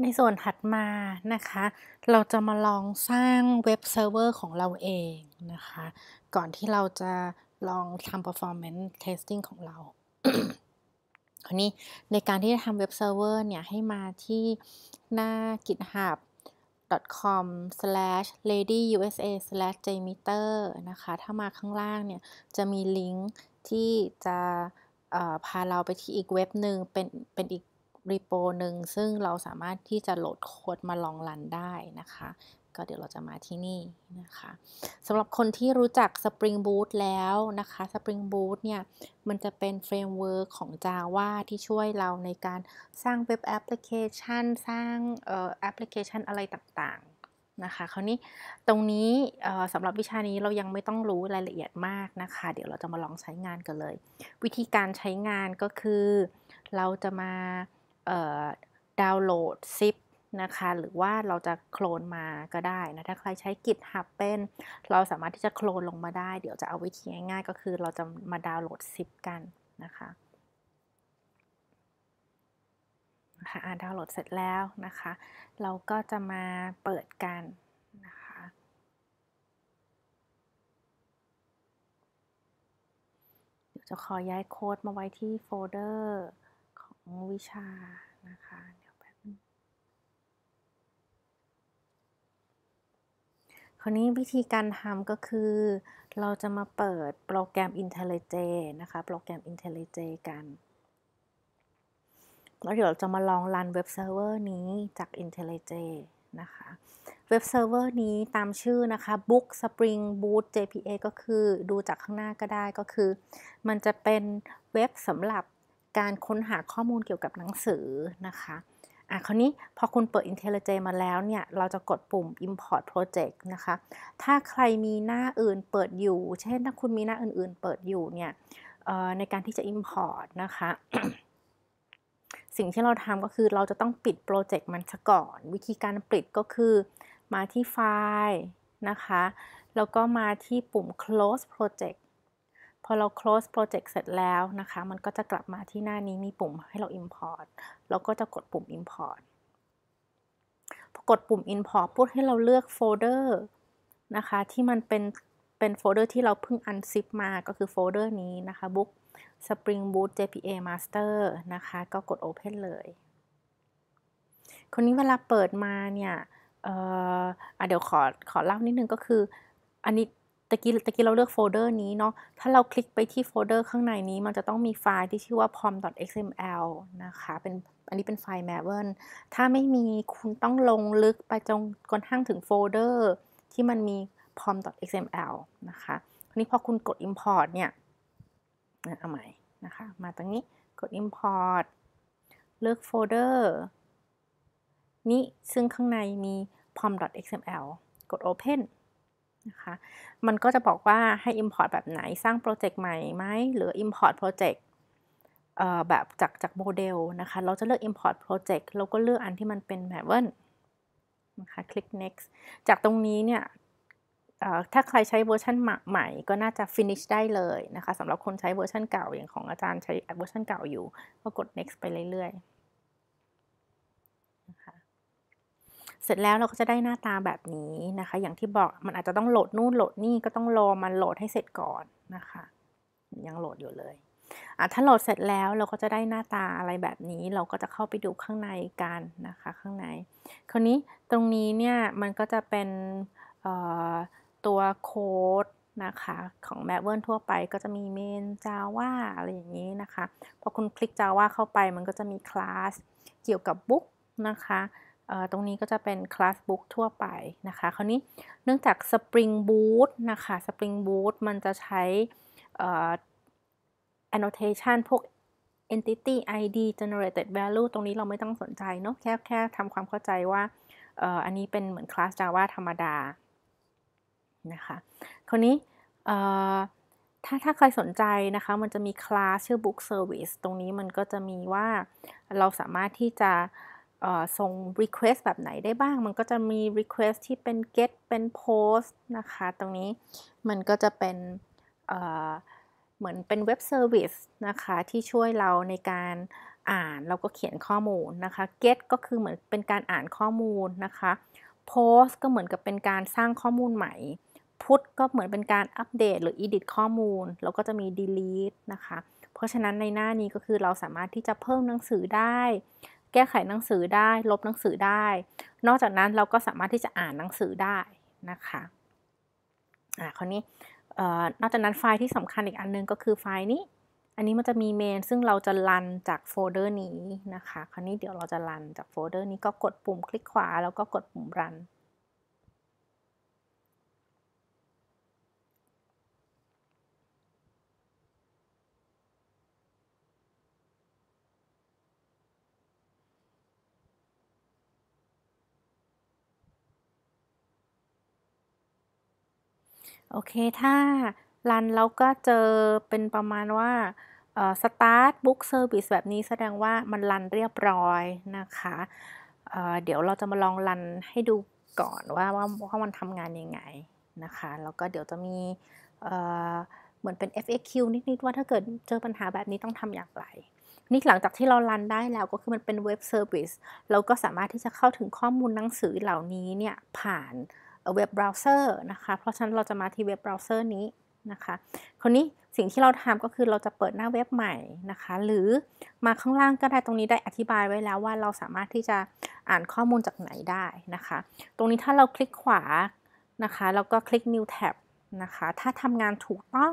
ในส่วนถัดมานะคะ เราจะมาลองสร้างเว็บเซิร์ฟเวอร์ของเราเองนะคะ ก่อนที่เราจะลองทำ performance testing ของเราคราวนี้ในการที่จะทำเว็บเซิร์ฟเวอร์เนี่ยให้มาที่หน้า github com ladyusa/jmeter นะคะ ถ้ามาข้างล่างเนี่ยจะมีลิงก์ที่จะพาเราไปที่อีกเว็บหนึ่งเป็นเป็นอีกรีโปหนึ่งซึ่งเราสามารถที่จะโหลดโค้ดมาลองรันได้นะคะ ก็เดี๋ยวเราจะมาที่นี่นะคะสำหรับคนที่รู้จัก Spring Boot แล้วนะคะ Spring Boot เนี่ย มันจะเป็นเฟรมเวิร์กของ Java ที่ช่วยเราในการสร้างเว็บแอปพลิเคชันสร้างแอปพลิเคชันอะไรต่างๆ นะคะคราวนี้ตรงนี้สำหรับวิชานี้เรายังไม่ต้องรู้รายละเอียดมากนะคะ เดี๋ยวเราจะมาลองใช้งานกันเลย วิธีการใช้งานก็คือเราจะมาดาวน์โหลดซิปนะคะ หรือว่าเราจะโคลนมาก็ได้นะ ถ้าใครใช้ GitHub เป็นเราสามารถที่จะโคลนลงมาได้ เดี๋ยวจะเอาวิธีง่ายๆ ก็คือเราจะมาดาวน์โหลดซิปกันนะคะนะอ่านดาวน์โหลดเสร็จแล้วนะคะ เราก็จะมาเปิดกันนะคะเดี๋ยวจะขอย้ายโค้ดมาไว้ที่โฟลเดอร์ของวิชา นะคะ เดี๋ยวแป๊บนึงคราวนี้วิธีการทำก็คือ เราจะมาเปิดโปรแกรม IntelliJ นะคะ โปรแกรม IntelliJ กันแล้วเดี๋ยวเราจะมาลองรันเว็บเซิร์ฟเวอร์นี้จาก IntelliJ นะคะ เว็บเซิร์ฟเวอร์นี้ตามชื่อนะคะ Book Spring Boot JPA ก็คือ ดูจากข้างหน้าก็ได้ก็คือ มันจะเป็นเว็บสำหรับการค้นหาข้อมูลเกี่ยวกับหนังสือนะคะ อ่ะคราวนี้พอคุณเปิด IntelliJ มาแล้วเนี่ยเราจะกดปุ่ม Import Project นะคะ ถ้าใครมีหน้าอื่นเปิดอยู่ เช่นถ้าคุณมีหน้าอื่นๆเปิดอยู่เนี่ยในการที่จะ Import นะคะสิ่งที่เราทำก็คือเราจะต้องปิดโปรเจกต์มันซะก่อน วิธีการปิดก็คือมาที่ไฟล์นะคะแล้วก็มาที่ปุ่ม close project พอเรา close project เสร็จแล้วนะคะ มันก็จะกลับมาที่หน้านี้มีปุ่มให้เรา import เราก็จะกดปุ่ม import พอกดปุ่ม import ปุ๊บให้เราเลือกโฟลเดอร์นะคะที่มันเป็นเป็นโฟลเดอร์ที่เราเพิ่ง unzip มาก็คือโฟลเดอร์นี้นะคะ book spring boot jpa master นะคะ ก็กด open เลย คนนี้เวลาเปิดมาเนี่ยเเดี๋ยวขอขอเล่านิดนึงก็คืออันนี้ตะกี้ตะกี้เราเลือกโฟลเดอร์นี้เนาะ ถ้าเราคลิกไปที่โฟลเดอร์ข้างในนี้ มันจะต้องมีไฟล์ที่ชื่อว่า pom.xml นะคะ เป็นอันนี้เป็นไฟล์ Maven ถ้าไม่มีคุณต้องลงลึกไปจนกระทั่งถึงโฟลเดอร์ที่มันมี pom.xml นะคะ ทีนี้พอคุณกด import เนี่ยเอาใหม่นะคะ มาตรงนี้กด import เลือกโฟลเดอร์นี้ซึ่งข้างในมี pom.xml กด open ะคะมันก็จะบอกว่าให้ Import แบบไหน สร้างโปรเจกต์ใหม่ไหม หรือ Import โปรเจกต์แบบจากจากโมเดลนะคะ เราจะเลือก Import Project เราก็เลือกอันที่มันเป็น m a v e n นะคะคลิก next จากตรงนี้เนี่ยถ้าใครใช้เวอร์ชันใหม่ก็น่าจะ finish ได้เลยนะคะสำหรับคนใช้เวอร์ชันเก่าอย่างของอาจารย์ใช้เวอร์ชันเก่าอยู่ ก็กด next ไปเรื่อยๆเสร็จแล้วเราก็จะได้หน้าตาแบบนี้นะคะ อย่างที่บอกมันอาจจะต้องโหลดนู่นโหลดนี่ก็ต้องรอมันโหลดให้เสร็จก่อนนะคะ ยังโหลดอยู่เลย ถ้าโหลดเสร็จแล้วเราก็จะได้หน้าตาอะไรแบบนี้ เราก็จะเข้าไปดูข้างในกันนะคะ ข้างใน คราวนี้ตรงนี้เนี่ยมันก็จะเป็นตัวโค้ดนะคะของแมเวิร์ทั่วไป ก็จะมีเมนาว่าอะไรอย่างนี้นะคะ พอคุณคลิกาว่าเข้าไปมันก็จะมีคลาสเกี่ยวกับบุ๊กนะคะตรงนี้ก็จะเป็นคลาสบุ๊กทั่วไปนะคะคราวนี้เนื่องจาก Spring Boot นะคะ Spring Boot มันจะใช้ annotation พวก entity ID generated value ตรงนี้เราไม่ต้องสนใจเนาะ แค่แค่ทำความเข้าใจว่าอันนี้เป็นเหมือนคลาส Java ธรรมดานะคะคราวนี้ถ้าถ้าใครสนใจนะคะ มันจะมีคลาสชื่อ book service ตรงนี้มันก็จะมีว่าเราสามารถที่จะส่ง Request แบบไหนได้บ้าง มันก็จะมี Request ที่เป็น Get เป็น Post นะคะ ตรงนี้มันก็จะเป็นเหมือนเป็นเว็บเซอร์วิสนะคะที่ช่วยเราในการอ่านแล้วก็เขียนข้อมูลนะคะ Get ก็คือเหมือนเป็นการอ่านข้อมูลนะคะ Post ก็เหมือนกับเป็นการสร้างข้อมูลใหม่ Put ก็เหมือนเป็นการอัปเดตหรือ Edit ข้อมูลแล้วก็จะมี Delete นะคะ เพราะฉะนั้นในหน้านี้ก็คือเราสามารถที่จะเพิ่มหนังสือได้แก้ไขหนังสือได้ ลบหนังสือได้ นอกจากนั้นเราก็สามารถที่จะอ่านหนังสือได้นะคะอ่าคราวนี้นอกจากนั้นไฟล์ที่สำคัญอีกอันนึงก็คือไฟล์นี้ อันนี้มันจะมีเมนซึ่งเราจะรันจากโฟลเดอร์นี้นะคะคราวนี้เดี๋ยวเราจะรันจากโฟลเดอร์นี้ก็กดปุ่มคลิกขวาแล้วก็กดปุ่มรันโอเค ถ้ารันแล้วก็เจอเป็นประมาณว่าสตาร์ทบุ๊กเซอร์วิสแบบนี้แสดงว่ามันรันเรียบร้อยนะคะเเดี๋ยวเราจะมาลองรันให้ดูก่อนว่าว่าว่ามันทำงานยังไงนะคะ แล้วก็เดี๋ยวจะมีเเหมือนเป็น FAQ นิดๆว่าถ้าเกิดเจอปัญหาแบบนี้ต้องทำอย่างไร นี่หลังจากที่เรารันได้แล้วก็คือมันเป็นเว็บเซอร์วิสเราก็สามารถที่จะเข้าถึงข้อมูลหนังสือเหล่านี้เนี่ย ผ่านเว็บเบราว์เซอร์นะคะ เพราะฉะนั้นเราจะมาที่เว็บเบราว์เซอร์นี้นะคะคนนี้สิ่งที่เราทำก็คือเราจะเปิดหน้าเว็บใหม่นะคะ หรือมาข้างล่างก็ได้ ตรงนี้ได้อธิบายไว้แล้วว่าเราสามารถที่จะอ่านข้อมูลจากไหนได้นะคะ ตรงนี้ถ้าเราคลิกขวานะคะ แล้วก็คลิก new tab นะคะ ถ้าทำงานถูกต้อง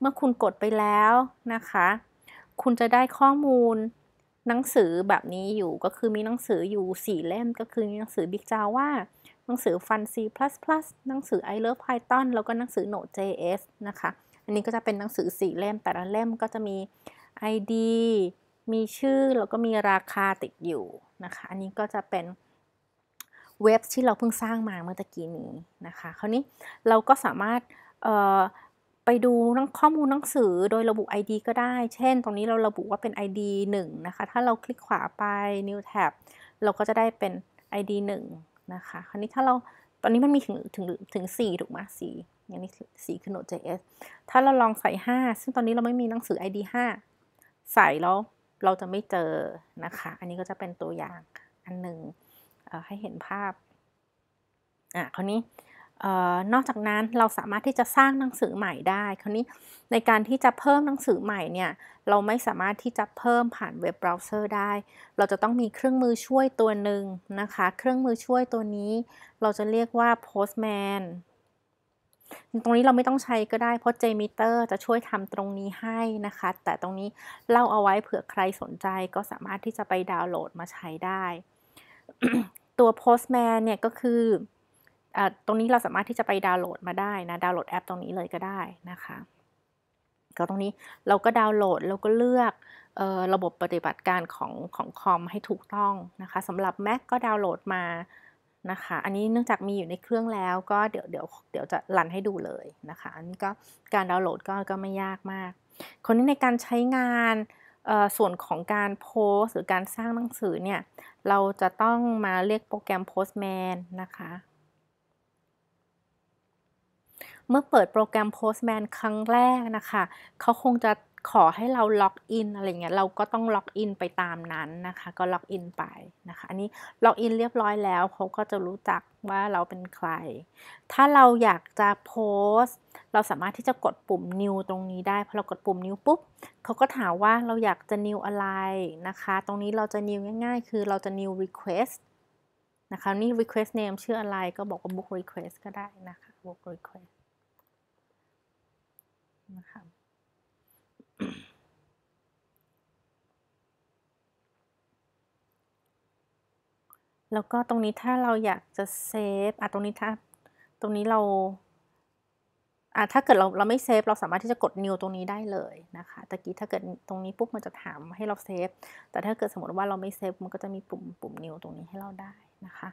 เมื่อคุณกดไปแล้วนะคะ คุณจะได้ข้อมูล หนังสือแบบนี้อยู่ ก็คือมีหนังสืออยู่4เล่ม ก็คือมีหนังสือบิ๊กจาว่าหนังสือ Fun C++ หนังสือ I Love Python แล้วก็หนังสือ Node.js นะคะ อันนี้ก็จะเป็นหนังสือสี่เล่ม แต่ละเล่มก็จะมี ID มีชื่อ แล้วก็มีราคาติดอยู่นะคะ อันนี้ก็จะเป็นเว็บที่เราเพิ่งสร้างมาเมื่อตะกี้นี้นะคะคราวนี้เราก็สามารถไปดูข้อมูลหนังสือโดยระบุ ID ก็ได้ เช่นตรงนี้เราระบุว่าเป็น ID 1นะคะ ถ้าเราคลิกขวาไป New Tab เราก็จะได้เป็น ID 1นะคะคราวนี้ถ้าเรา ตอนนี้มันมีถึงถึงถึง4ถูกไหมสี่อย่างนี้สี่คือ Node.js ถ้าเราลองใส่ 5 ซึ่งตอนนี้เราไม่มีหนังสือ ID 5 ใส่แล้วเราจะไม่เจอ นะคะ อันนี้ก็จะเป็นตัวอย่างอันหนึ่งให้เห็นภาพ อ่ะคราวนี้อนอกจากนั้นเราสามารถที่จะสร้างหนังสือใหม่ได้ คราวนี้ในการที่จะเพิ่มหนังสือใหม่เนี่ยเราไม่สามารถที่จะเพิ่มผ่านเว็บเบราว์เซอร์ได้ เราจะต้องมีเครื่องมือช่วยตัวหนึ่งนะคะ เครื่องมือช่วยตัวนี้ เราจะเรียกว่า Postman ตรงนี้เราไม่ต้องใช้ก็ได้ เพราะ JMeter จะช่วยทำตรงนี้ให้นะคะ แต่ตรงนี้เล่าเอาไว้เผื่อใครสนใจก็สามารถที่จะไปดาวน์โหลดมาใช้ได้ ตัว Postman เนี่ยก็คือตรงนี้เราสามารถที่จะไปดาวน์โหลดมาได้นะ ดาวน์โหลดแอปตรงนี้เลยก็ได้นะคะก็ตรงนี้เราก็ดาวน์โหลดแล้วก็เลือกระบบปฏิบัติการของของคอมให้ถูกต้องนะคะสำหรับ Mac ก็ดาวน์โหลดมานะคะ อันนี้เนื่องจากมีอยู่ในเครื่องแล้วก็เดี๋ยวเดี๋ยว เดี๋ยวจะรันให้ดูเลยนะคะ อันนี้ก็การดาวน์โหลดก็ก็ไม่ยากมาก คนนี้ในการใช้งานส่วนของการโพสหรือการสร้างหนังสือเนี่ย เราจะต้องมาเรียกโปรแกรม Postman นะคะเมื่อเปิดโปรแกรม Postman ครั้งแรกนะคะ เขาคงจะขอให้เราล็อกอินอะไรเงี้ย เราก็ต้องล็อกอินไปตามนั้นนะคะ ก็ล็อกอินไปนะคะ อันนี้ล็อกอินเรียบร้อยแล้ว เขาก็จะรู้จักว่าเราเป็นใคร ถ้าเราอยากจะโพสเราสามารถที่จะกดปุ่ม new ตรงนี้ได้ พอเรากดปุ่ม new ปุ๊บ เขาก็ถามว่าเราอยากจะ new อะไรนะคะ ตรงนี้เราจะ new ง่ายๆ คือเราจะ new request นะคะ นี่ request name ชื่ออะไรก็บอกว่า book request ก็ได้นะคะ book request นะคะแล้วก็ตรงนี้ถ้าเราอยากจะเซฟอ่ะตรงนี้ ถ้า ตรงนี้เราอ่ะถ้าเกิดเรา เราไม่เซฟ เราสามารถที่จะกด New ตรงนี้ได้เลยนะคะ ตะกี้ถ้าเกิดตรงนี้ปุ๊บ มันจะถาม ให้เราเซฟ แต่ถ้าเกิดสมมติว่าเราไม่เซฟ มันก็จะมีปุ่ม ปุ่ม New ตรงนี้ให้เราได้นะคะ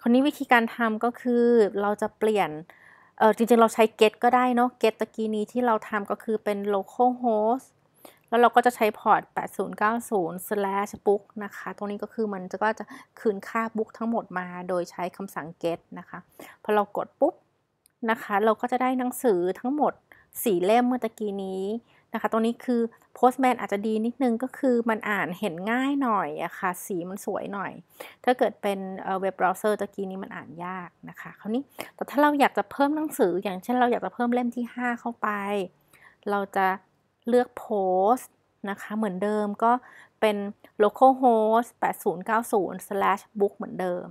คราวนี้วิธีการทำก็คือ เราจะเปลี่ยนเออจริงๆเราใช้ get ก็ได้เนาะ get ตะกี้นี้ที่เราทำก็คือเป็น local host แล้วเราก็จะใช้พอร์ต8090 slash book นะคะตรงนี้ก็คือมันจะก็จะคืนค่า book ทั้งหมดมาโดยใช้คำสั่ง get นะคะพอเรากดปุ๊บนะคะเราก็จะได้หนังสือทั้งหมดสีเล่มเมื่อตะกี้นี้นะคะ ตรงนี้คือ Postman อาจจะดีนิดนึง ก็คือมันอ่านเห็นง่ายหน่อยอะคะ่ะ สีมันสวยหน่อย ถ้าเกิดเป็นเว็บเบราว์เซอร์ตะกี้นี้มันอ่านยากนะคะ คราวนี้ แต่ถ้าเราอยากจะเพิ่มหนังสือ อย่างเช่นเราอยากจะเพิ่มเล่มที่ 5 เข้าไป เราจะเลือก Post นะคะ เหมือนเดิมก็เป็น localhost 8090 slash book เหมือนเดิม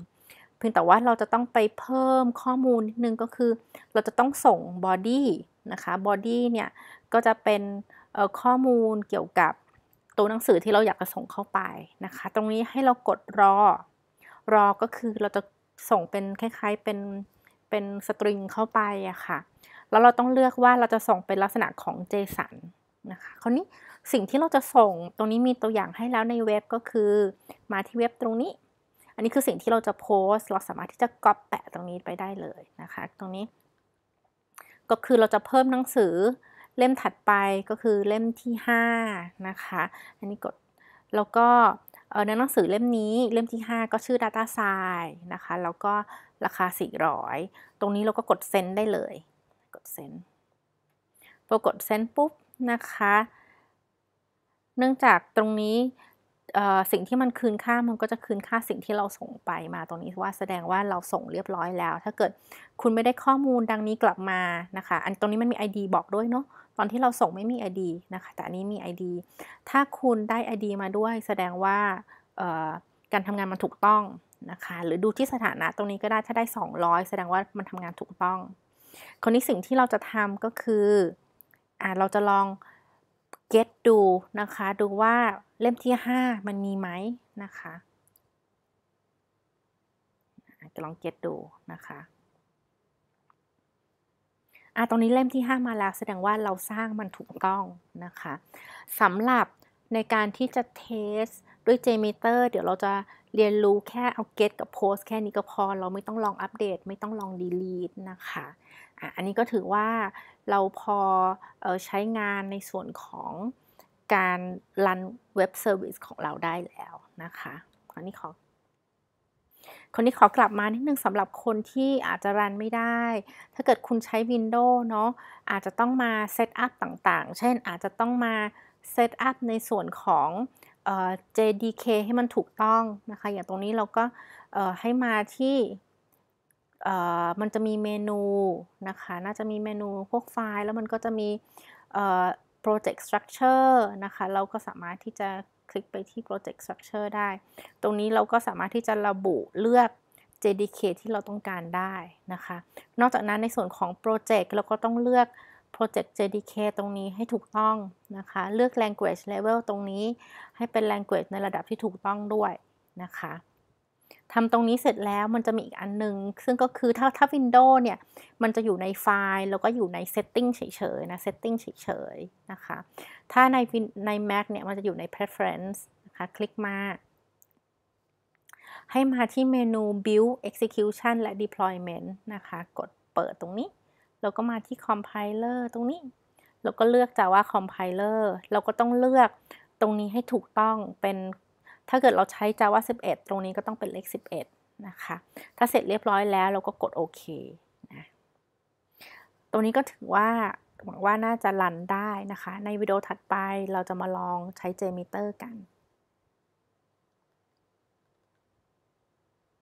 เพียงแต่ว่าเราจะต้องไปเพิ่มข้อมูลนิดนึงก็คือ เราจะต้องส่ง body นะคะบอดี้เนี่ยก็จะเป็นข้อมูลเกี่ยวกับตัวหนังสือที่เราอยากจะส่งเข้าไปนะคะตรงนี้ให้เรากดรอรอก็คือเราจะส่งเป็นคล้ายๆเป็นเป็นสตริงเข้าไปอะค่ะแล้วเราต้องเลือกว่าเราจะส่งเป็นลักษณะของ JSON นะคะคราวนี้สิ่งที่เราจะส่งตรงนี้มีตัวอย่างให้แล้วในเว็บก็คือมาที่เว็บตรงนี้ อันนี้คือสิ่งที่เราจะโพสเราสามารถที่จะก๊อปแปะตรงนี้ไปได้เลยนะคะ ตรงนี้ก็คือเราจะเพิ่มหนังสือเล่มถัดไปก็คือเล่มที่ 5 นะคะอันนี้กดแล้วก็ในหนังสือเล่มนี้เล่มที่ 5 ก็ชื่อ Data s i นะคะ แล้วก็ราคา 400 ตรงนี้เราก็กดเซ็นได้เลยกดเซ็นพอกดเซ็นปุ๊บนะคะ เนื่องจากตรงนี้สิ่งที่มันคืนค่ามันก็จะคืนค่าสิ่งที่เราส่งไปมาตรงนี้ว่าแสดงว่าเราส่งเรียบร้อยแล้ว ถ้าเกิดคุณไม่ได้ข้อมูลดังนี้กลับมานะคะ อันตรงนี้มันมี ID บอกด้วยเนาะตอนที่เราส่งไม่มี ID นะคะ แต่อันนี้มี ID ถ้าคุณได้ ID มาด้วย แสดงว่าการทำงานมันถูกต้องนะคะ หรือดูที่สถานะตรงนี้ก็ได้ถ้าได้ 200 แสดงว่ามันทำงานถูกต้องคนนี้สิ่งที่เราจะทำก็คืออเราจะลองเก็ตดูนะคะ ดูว่าเล่มที่ห้ามันมีไหมนะคะลองเก็ตดูนะคะอ่ะตรงนี้เล่มที่ 5 มาแล้ว แสดงว่าเราสร้างมันถูกต้องนะคะ สำหรับในการที่จะเทสด้วยเจมิเตอร์เดี๋ยวเราจะเรียนรู้แค่เอาเก็ตกับโพสแค่นี้ก็พอเราไม่ต้องลองอัปเดต ไม่ต้องลองดีลีทนะคะอ่ะอันนี้ก็ถือว่าเราพออใช้งานในส่วนของการรันเว็บเซอร์วิสของเราได้แล้วนะคะคนนี้ขอคนนี้ขอกลับมานิดนึงสำหรับคนที่อาจจะรันไม่ได้ ถ้าเกิดคุณใช้ Windows เนาะอาจจะต้องมาเซตอัพต่างๆ เช่นอาจจะต้องมาเซตอัพในส่วนของ JDK ให้มันถูกต้องนะคะ อย่างตรงนี้เราก็ให้มาที่มันจะมีเมนูนะคะ น่าจะมีเมนูพวกไฟล์ แล้วมันก็จะมี project structure นะคะ เราก็สามารถที่จะคลิกไปที่ project structure ได้ ตรงนี้เราก็สามารถที่จะระบุเลือก JDK ที่เราต้องการได้นะคะ นอกจากนั้นในส่วนของ project เราก็ต้องเลือก Project JDK ตรงนี้ให้ถูกต้องนะคะ เลือก language level ตรงนี้ให้เป็น language ในระดับที่ถูกต้องด้วยนะคะทำตรงนี้เสร็จแล้วมันจะมีอีกอันหนึ่ง ซึ่งก็คือถ้าถ้า Windows เนี่ย มันจะอยู่ในไฟล์แล้วก็อยู่ใน Setting เฉยๆนะ Setting เฉยๆนะคะ ถ้าในใน Mac เนี่ย มันจะอยู่ใน Preference นะคะคลิกมา ให้มาที่เมนู Build Execution และ Deployment นะคะ กดเปิดตรงนี้เราก็มาที่ compiler ตรงนี้เราก็เลือกจากว่า compiler เราก็ต้องเลือกตรงนี้ให้ถูกต้องเป็น ถ้าเกิดเราใช้ Java 11 ตรงนี้ก็ต้องเป็นเลข11 นะคะ ถ้าเสร็จเรียบร้อยแล้วเราก็กดโอเคนะตรงนี้ก็ถือว่าหวังว่าน่าจะรันได้นะคะ ในวิดีโอถัดไปเราจะมาลองใช้เจมิเตอร์กัน